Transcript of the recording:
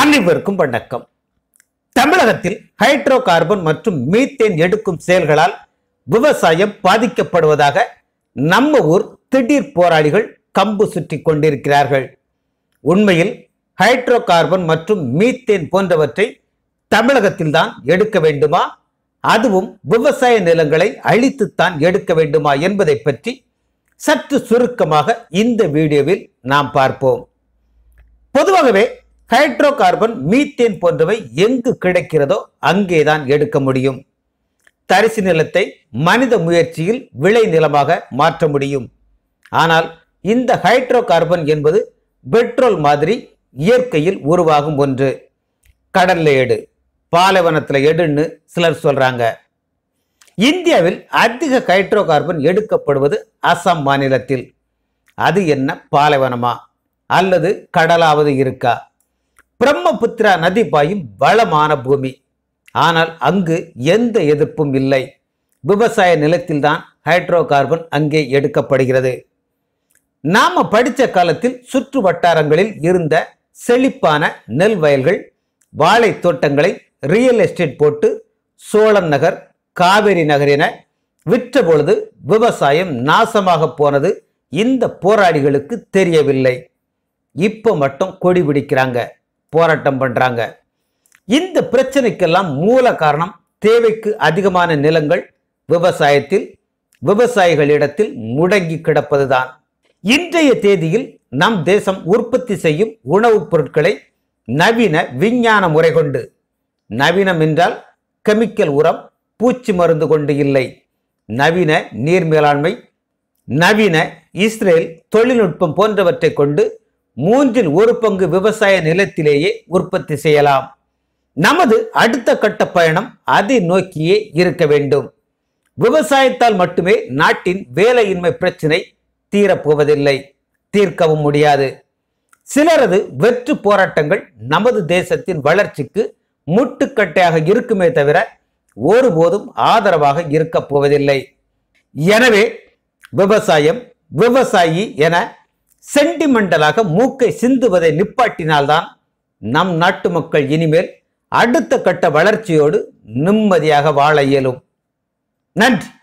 அனைவருக்கும் வணக்கம் தமிழகத்தில் ஹைட்ரோ கார்பன் மற்றும் மீத்தேன் எடுக்கும் செயல்களால் விவசாயம் பாதிக்கப்படுவதாக நம்ம ஊர் திடீர் போராளிகள் கம்பு சுற்றி கொண்டிருக்கிறார்கள் உண்மையில் ஹைட்ரோ கார்பன் மற்றும் மீத்தேன் போன்றவற்றை தமிழகத்தில் தான் எடுக்க வேண்டுமா அதுவும் விவசாய நிலங்களை அழித்துத்தான் எடுக்க வேண்டுமா என்பதை பற்றி சற்று சுருக்கமாக இந்த வீடியோவில் நாம் பார்ப்போம் பொதுவாகவே ஹைட்ரோ கார்பன் மீத்தேன் போன்றவை எங்கு கிடைக்கிறதோ அங்கேதான் எடுக்க முடியும் தரிசு நிலத்தை மனித முயற்சியில் விளை நிலமாக மாற்ற முடியும் ஆனால் இந்த ஹைட்ரோ கார்பன் என்பது பெட்ரோல் மாதிரி இயற்கையில் உருவாகும் ஒன்று கடல்ல எடு பாலைவனத்தில் எடுன்னு சிலர் சொல்றாங்க இந்தியாவில் அதிக ஹைட்ரோ கார்பன் எடுக்கப்படுவது அசாம் மாநிலத்தில் அது என்ன பாலைவனமா அல்லது கடலாவது இருக்கா பிரம்மபுத்திரா நதி பாயும் வளமான பூமி ஆனால் அங்கு எந்த எதிர்ப்பும் இல்லை விவசாய நிலத்தில்தான் ஹைட்ரோ கார்பன் அங்கே எடுக்கப்படுகிறது நாம் படித்த காலத்தில் சுற்று வட்டாரங்களில் இருந்த செழிப்பான நெல் வயல்கள் வாழை தோட்டங்களை ரியல் எஸ்டேட் போட்டு சோழன் நகர் காவேரி நகர் என விற்ற பொழுது விவசாயம் நாசமாக போனது இந்த போராளிகளுக்கு தெரியவில்லை இப்போ மட்டும் கொடி பிடிக்கிறாங்க போராட்டம் பண்ணுறாங்க இந்த பிரச்சனைக்கெல்லாம் மூல காரணம் தேவைக்கு அதிகமான நிலங்கள் விவசாயத்தில் விவசாயிகளிடத்தில் முடங்கி கிடப்பது தான் இன்றைய தேதியில் நம் தேசம் உற்பத்தி செய்யும் உணவுப் பொருட்களை நவீன விஞ்ஞான முறை கொண்டு நவீனம் என்றால் கெமிக்கல் உரம் பூச்சி மருந்து கொண்டு இல்லை நவீன நீர் மேலாண்மை நவீன இஸ்ரேல் தொழில்நுட்பம் போன்றவற்றை கொண்டு மூன்றில் ஒரு பங்கு விவசாய நிலத்திலேயே உற்பத்தி செய்யலாம் நமது அடுத்த கட்ட பயணம் அதை நோக்கியே இருக்க வேண்டும் விவசாயத்தால் மட்டுமே நாட்டின் வேலையின்மை பிரச்சினை தீரப்போவதில்லை தீர்க்கவும் முடியாது சிலரது வெற்று போராட்டங்கள் நமது தேசத்தின் வளர்ச்சிக்கு முட்டுக்கட்டையாக இருக்குமே தவிர ஒருபோதும் ஆதரவாக இருக்கப் போவதில்லை எனவே விவசாயம் விவசாயி என சென்டிமெண்டலாக மூக்கை சிந்துவதை நிப்பாட்டினால்தான் நம் நாட்டு மக்கள் இனிமேல் அடுத்த கட்ட வளர்ச்சியோடு நிம்மதியாக வாழ இயலும் நன்றி